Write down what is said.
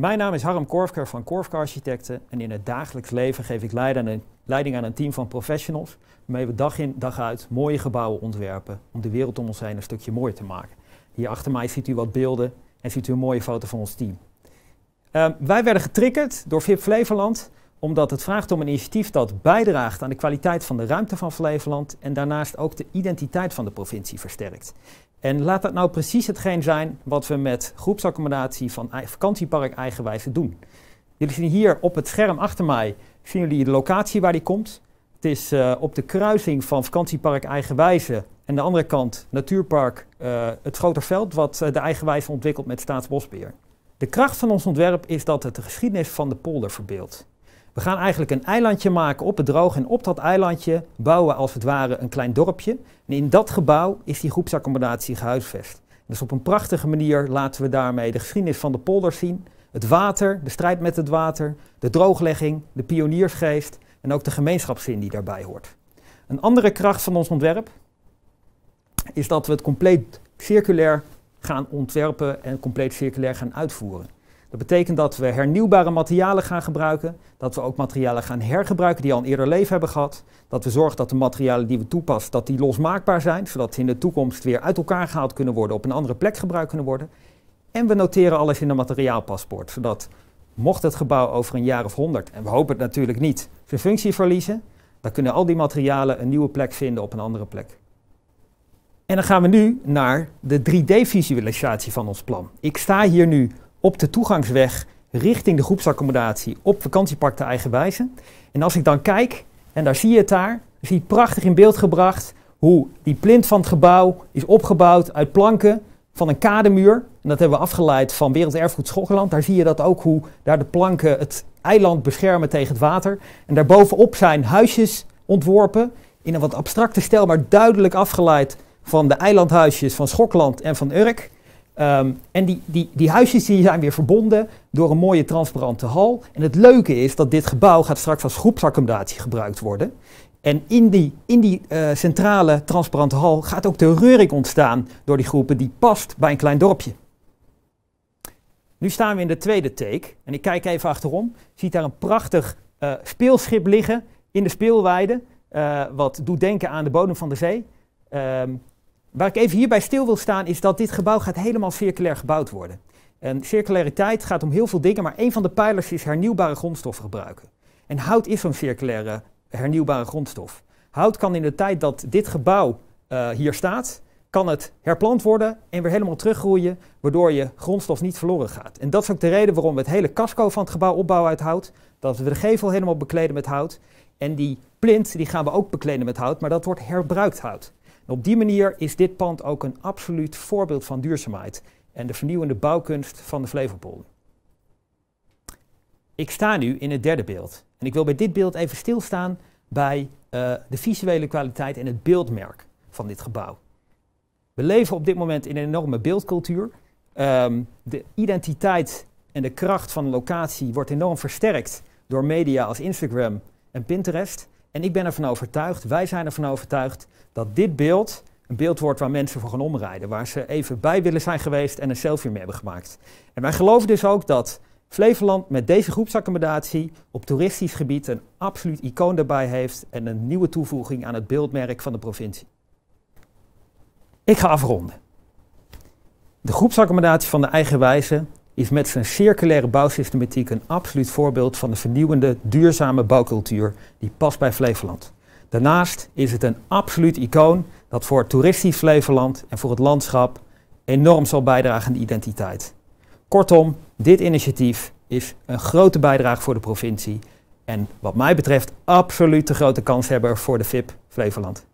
Mijn naam is Harm Korfker van Korfker Architecten en in het dagelijks leven geef ik leiding aan een team van professionals waarmee we dag in dag uit mooie gebouwen ontwerpen om de wereld om ons heen een stukje mooier te maken. Hier achter mij ziet u wat beelden en ziet u een mooie foto van ons team. Ehm, wij werden getriggerd door VIP Flevoland omdat het vraagt om een initiatief dat bijdraagt aan de kwaliteit van de ruimte van Flevoland en daarnaast ook de identiteit van de provincie versterkt. En laat dat nou precies hetgeen zijn wat we met groepsaccommodatie van vakantiepark Eigenwijze doen. Jullie zien hier op het scherm achter mij zien jullie de locatie waar die komt. Het is eh, op de kruising van vakantiepark Eigenwijze en de andere kant natuurpark uh, Het Groterveld wat eh, de Eigenwijze ontwikkelt met Staatsbosbeheer. De kracht van ons ontwerp is dat het de geschiedenis van de polder verbeeldt. We gaan eigenlijk een eilandje maken op het droog en op dat eilandje bouwen als het ware een klein dorpje. En in dat gebouw is die groepsaccommodatie gehuisvest. Dus op een prachtige manier laten we daarmee de geschiedenis van de polders zien. Het water, de strijd met het water, de drooglegging, de pioniersgeest en ook de gemeenschapszin die daarbij hoort. Een andere kracht van ons ontwerp is dat we het compleet circulair gaan ontwerpen en compleet circulair gaan uitvoeren. Dat betekent dat we hernieuwbare materialen gaan gebruiken, dat we ook materialen gaan hergebruiken die al een eerder leven hebben gehad, dat we zorgen dat de materialen die we toepassen, dat die losmaakbaar zijn, zodat ze in de toekomst weer uit elkaar gehaald kunnen worden, op een andere plek gebruikt kunnen worden. En we noteren alles in een materiaalpaspoort, zodat mocht het gebouw over een jaar of honderd, en we hopen het natuurlijk niet, zijn functie verliezen, dan kunnen al die materialen een nieuwe plek vinden op een andere plek. En dan gaan we nu naar de 3D-visualisatie van ons plan. Ik sta hier nu op de toegangsweg richting de groepsaccommodatie op vakantiepark de Eigenwijze. En als ik dan kijk, en daar zie je het daar, zie je prachtig in beeld gebracht hoe die plint van het gebouw is opgebouwd uit planken van een kademuur. En dat hebben we afgeleid van Werelderfgoed Schotland. Daar zie je dat ook, hoe daar de planken het eiland beschermen tegen het water. En daarbovenop zijn huisjes ontworpen in een wat abstracte stijl, maar duidelijk afgeleid van de eilandhuisjes van Schokland en van Urk. Ehm, en die, die, die huisjes die zijn weer verbonden door een mooie transparante hal. En het leuke is dat dit gebouw gaat straks als groepsaccommodatie gebruikt worden. En in die, in die eh, centrale transparante hal gaat ook de reuring ontstaan door die groepen die past bij een klein dorpje. Nu staan we in de tweede take en ik kijk even achterom. Ziet daar een prachtig eh, speelschip liggen in de speelweide. Uh, wat doet denken aan de bodem van de zee. Ehm, Waar ik even hierbij stil wil staan is dat dit gebouw gaat helemaal circulair gebouwd worden. En circulariteit gaat om heel veel dingen, maar een van de pijlers is hernieuwbare grondstoffen gebruiken. En hout is een circulaire hernieuwbare grondstof. Hout kan in de tijd dat dit gebouw eh, hier staat, kan het herplant worden en weer helemaal teruggroeien, waardoor je grondstof niet verloren gaat. En dat is ook de reden waarom we het hele casco van het gebouw opbouwen uit hout. Dat we de gevel helemaal bekleden met hout. En die plint die gaan we ook bekleden met hout, maar dat wordt herbruikt hout op die manier is dit pand ook een absoluut voorbeeld van duurzaamheid en de vernieuwende bouwkunst van de Flevopolder. Ik sta nu in het derde beeld. En ik wil bij dit beeld even stilstaan bij eh, de visuele kwaliteit en het beeldmerk van dit gebouw. We leven op dit moment in een enorme beeldcultuur. Ehm, de identiteit en de kracht van de locatie wordt enorm versterkt door media als Instagram en Pinterest. En ik ben ervan overtuigd, wij zijn ervan overtuigd, dat dit beeld een beeld wordt waar mensen voor gaan omrijden. Waar ze even bij willen zijn geweest en een selfie mee hebben gemaakt. En wij geloven dus ook dat Flevoland met deze groepsaccommodatie op toeristisch gebied een absoluut icoon daarbij heeft. En een nieuwe toevoeging aan het beeldmerk van de provincie. Ik ga afronden. De groepsaccommodatie van de eigenwijze is met zijn circulaire bouwsystematiek een absoluut voorbeeld van de vernieuwende, duurzame bouwcultuur die past bij Flevoland. Daarnaast is het een absoluut icoon dat voor toeristisch Flevoland en voor het landschap enorm zal bijdragen aan de identiteit. Kortom, dit initiatief is een grote bijdrage voor de provincie en wat mij betreft absoluut de grote kanshebber voor de VIP Flevoland.